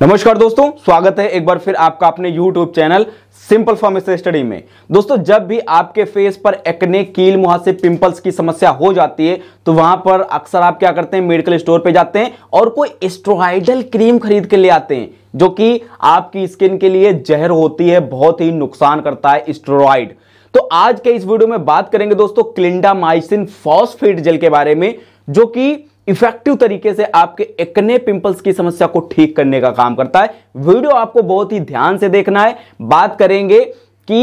नमस्कार दोस्तों स्वागत है एक बार फिर आपका अपने YouTube channel simple pharmacy study में दोस्तों जब भी आपके फेस पर एक्ने कील मुहासे पिंपल्स की समस्या हो जाती है तो वहां पर अक्सर आप क्या करते हैं मेडिकल स्टोर पे जाते हैं और कोई स्ट्रोहाइडल क्रीम खरीद के ले आते हैं जो कि आपकी स्किन के लिए जहर होती है बहुत ही नुकसान करता है स्ट्रोइड तो आज के इस वीडियो में बात करेंगे दोस्तों क्लिंडामाइसिन फॉस्फेट जेल के बारे में जो कि इफेक्टिव तरीके से आपके एकने पिंपल्स की समस्या को ठीक करने का काम करता है वीडियो आपको बहुत ही ध्यान से देखना है बात करेंगे कि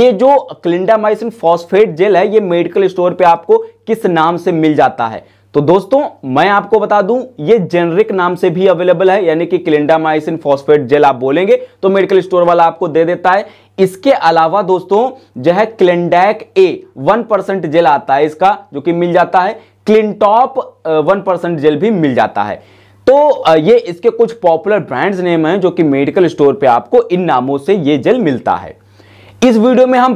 ये जो क्लिंडामाइसिन फॉस्फेट जेल है ये मेडिकल स्टोर पे आपको किस नाम से मिल जाता है तो दोस्तों मैं आपको बता दूं ये जेनरिक नाम से भी अवेलेबल है यानी कि क्लिंडामाइसिन फॉस्फेट जेल आप बोलेंगे तो मेडिकल स्टोर वाला आपको दे देता है इसके अलावा दोस्तों जो है Clindac A one percent gel आता है इसका जो कि मिल जाता है क्लिनटॉप वन परसेंट जेल भी मिल जाता है तो uh, ये इसके कुछ पॉपुलर ब्रांड्स नेम हैं जो कि मेडिकल स्टोर पे आपको इन नामों से ये जेल मिलता है इस वीडियो में हम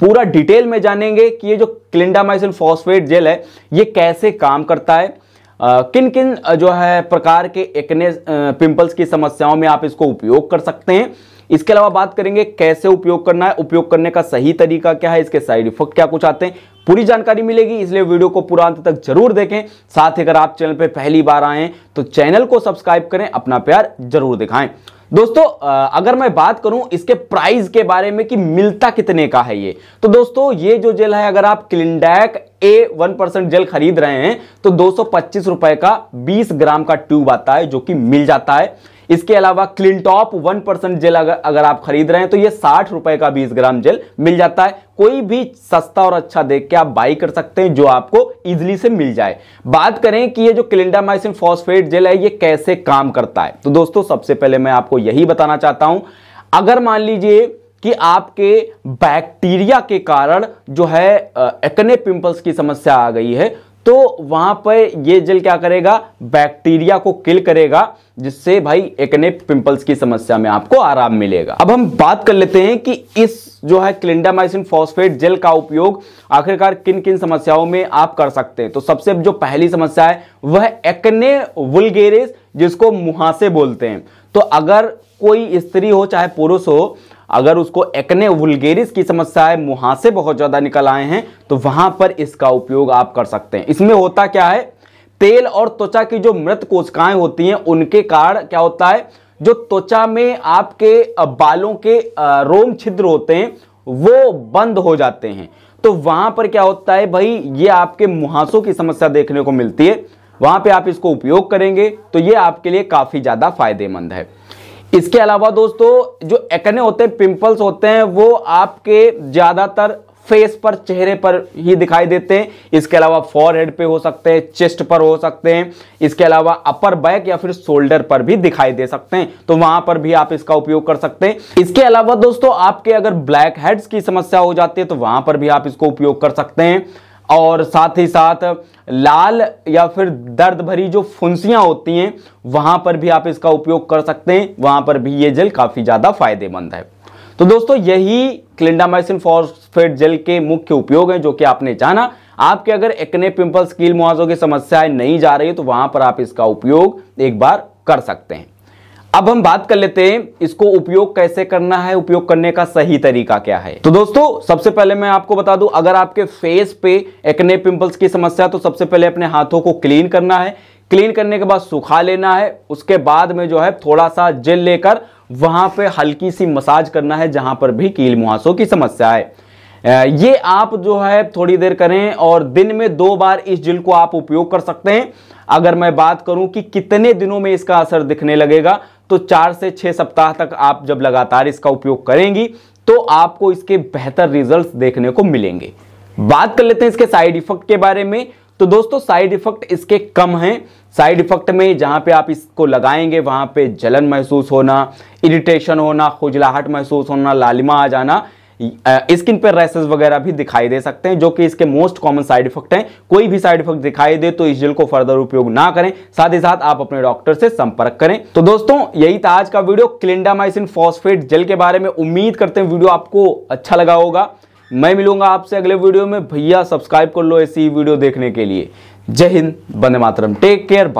पूरा डिटेल में जानेंगे कि ये जो क्लिंडामाइसिन फॉस्फेट जेल है ये कैसे काम करता है आ, uh, किन किन uh, जो है प्रकार के एक्ने पिंपल्स की समस्याओं में आप इसको उपयोग कर सकते हैं इसके अलावा बात करेंगे कैसे उपयोग करना है उपयोग करने का सही तरीका क्या है इसके साइड इफेक्ट क्या कुछ आते हैं पूरी जानकारी मिलेगी इसलिए वीडियो को पूरा अंत तक जरूर देखें साथ ही अगर आप चैनल पर पहली बार आए तो चैनल को सब्सक्राइब करें अपना प्यार जरूर दिखाएं दोस्तों अगर मैं बात करूं इसके प्राइस के बारे में कि मिलता कितने का है ये तो दोस्तों ये जो जेल है अगर आप Clindac A one percent gel खरीद रहे हैं तो दो रुपए का 20 ग्राम का ट्यूब आता है जो कि मिल जाता है इसके अलावा क्लिनटॉप वन परसेंट जेल अगर, अगर आप खरीद रहे हैं तो ये साठ रुपए का बीस ग्राम जेल मिल जाता है कोई भी सस्ता और अच्छा देख के आप बाई कर सकते हैं जो आपको इजिली से मिल जाए बात करें कि ये जो क्लिंडामाइसिन फॉस्फेट जेल है ये कैसे काम करता है तो दोस्तों सबसे पहले मैं आपको यही बताना चाहता हूं अगर मान लीजिए कि आपके बैक्टीरिया के कारण जो है एक्ने पिंपल्स की समस्या आ गई है तो वहां पर ये जेल क्या करेगा बैक्टीरिया को किल करेगा जिससे भाई एकने पिंपल्स की समस्या में आपको आराम मिलेगा अब हम बात कर लेते हैं कि इस जो है क्लिंडामाइसिन फॉस्फेट जेल का उपयोग आखिरकार किन किन समस्याओं में आप कर सकते हैं तो सबसे जो पहली समस्या है वह एक्ने वुलगेरिस जिसको मुहासे बोलते हैं तो अगर कोई स्त्री हो चाहे पुरुष हो अगर उसको एक्ने वुलगेरिस की समस्या है मुहासे बहुत ज़्यादा निकल आए हैं तो वहां पर इसका उपयोग आप कर सकते हैं इसमें होता क्या है तेल और त्वचा की जो मृत कोशिकाएं होती हैं उनके कारण क्या होता है जो त्वचा में आपके बालों के रोम छिद्र होते हैं वो बंद हो जाते हैं तो वहां पर क्या होता है भाई ये आपके मुहासों की समस्या देखने को मिलती है वहां पे आप इसको उपयोग करेंगे तो ये आपके लिए काफी ज्यादा फायदेमंद है इसके अलावा दोस्तों जो एकने होते हैं पिंपल्स होते हैं वो आपके ज़्यादातर फेस पर चेहरे पर ही दिखाई देते हैं इसके अलावा फॉरहेड पे हो सकते हैं चेस्ट पर हो सकते हैं इसके अलावा अपर बैक या फिर शोल्डर पर भी दिखाई दे सकते हैं तो वहां पर भी आप इसका उपयोग कर सकते हैं इसके अलावा दोस्तों आपके अगर ब्लैक हेड्स की समस्या हो जाती है तो वहां पर भी आप इसको उपयोग कर सकते हैं और साथ ही साथ लाल या फिर दर्द भरी जो फुंसियां होती हैं वहां पर भी आप इसका उपयोग कर सकते हैं वहां पर भी ये जेल काफ़ी ज़्यादा फायदेमंद है तो दोस्तों यही क्लिंडामाइसिन फॉस्फेट जेल के मुख्य उपयोग हैं जो कि आपने जाना आपके अगर एक्ने पिंपल स्कील मुआजों की समस्याएं नहीं जा रही तो वहां पर आप इसका उपयोग एक बार कर सकते हैं अब हम बात कर लेते हैं इसको उपयोग कैसे करना है उपयोग करने का सही तरीका क्या है तो दोस्तों सबसे पहले मैं आपको बता दूं अगर आपके फेस पे एक्ने पिंपल्स की समस्या तो सबसे पहले अपने हाथों को क्लीन करना है क्लीन करने के बाद सुखा लेना है उसके बाद में जो है थोड़ा सा जेल लेकर वहां पे हल्की सी मसाज करना है जहां पर भी कील मुहासों की समस्या है ये आप जो है थोड़ी देर करें और दिन में दो बार इस जिल को आप उपयोग कर सकते हैं अगर मैं बात करूं कि कितने दिनों में इसका असर दिखने लगेगा तो चार से छह सप्ताह तक आप जब लगातार इसका उपयोग करेंगी तो आपको इसके बेहतर रिजल्ट देखने को मिलेंगे बात कर लेते हैं इसके साइड इफेक्ट के बारे में तो दोस्तों साइड इफेक्ट इसके कम हैं साइड इफेक्ट में जहां पे आप इसको लगाएंगे वहां पे जलन महसूस होना इरिटेशन होना खुजलाहट महसूस होना लालिमा आ जाना स्किन पर रैसेस वगैरह भी दिखाई दे सकते हैं जो कि इसके मोस्ट कॉमन साइड इफेक्ट हैं कोई भी साइड इफेक्ट दिखाई दे तो इस जेल को फर्दर उपयोग ना करें साथ ही साथ आप अपने डॉक्टर से संपर्क करें तो दोस्तों यही था आज का वीडियो क्लिंडामाइसिन फॉस्फेट जेल के बारे में उम्मीद करते हैं वीडियो आपको अच्छा लगा होगा मैं मिलूंगा आपसे अगले वीडियो में भैया सब्सक्राइब कर लो ऐसी वीडियो देखने के लिए जय हिंद बंदे मातरम टेक केयर बाय